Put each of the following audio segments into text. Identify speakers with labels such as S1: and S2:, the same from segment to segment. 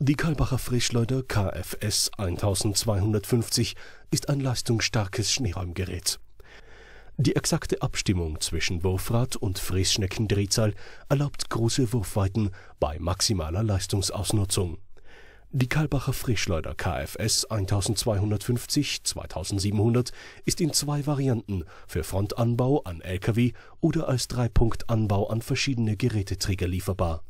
S1: Die Kalbacher Frischleuder KFS 1250 ist ein leistungsstarkes Schneeräumgerät. Die exakte Abstimmung zwischen Wurfrad und Frässchneckendrehzahl erlaubt große Wurfweiten bei maximaler Leistungsausnutzung. Die Kalbacher Frischleuder KFS 1250/2700 ist in zwei Varianten für Frontanbau an Lkw oder als Dreipunktanbau an verschiedene Geräteträger lieferbar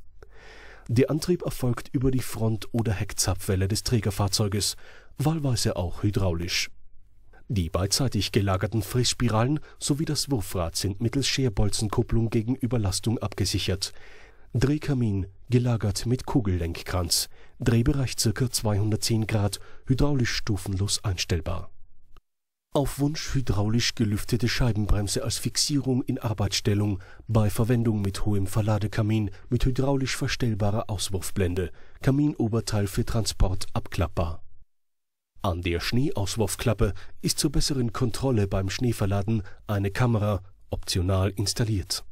S1: der Antrieb erfolgt über die Front- oder Heckzapfwelle des Trägerfahrzeuges, wahlweise auch hydraulisch. Die beidseitig gelagerten Frissspiralen sowie das Wurfrad sind mittels Scherbolzenkupplung gegen Überlastung abgesichert. Drehkamin gelagert mit Kugellenkkranz, Drehbereich ca. 210 Grad, hydraulisch stufenlos einstellbar auf Wunsch hydraulisch gelüftete Scheibenbremse als Fixierung in Arbeitsstellung bei Verwendung mit hohem Verladekamin mit hydraulisch verstellbarer Auswurfblende, Kaminoberteil für Transport abklappbar. An der Schneeauswurfklappe ist zur besseren Kontrolle beim Schneeverladen eine Kamera (optional) installiert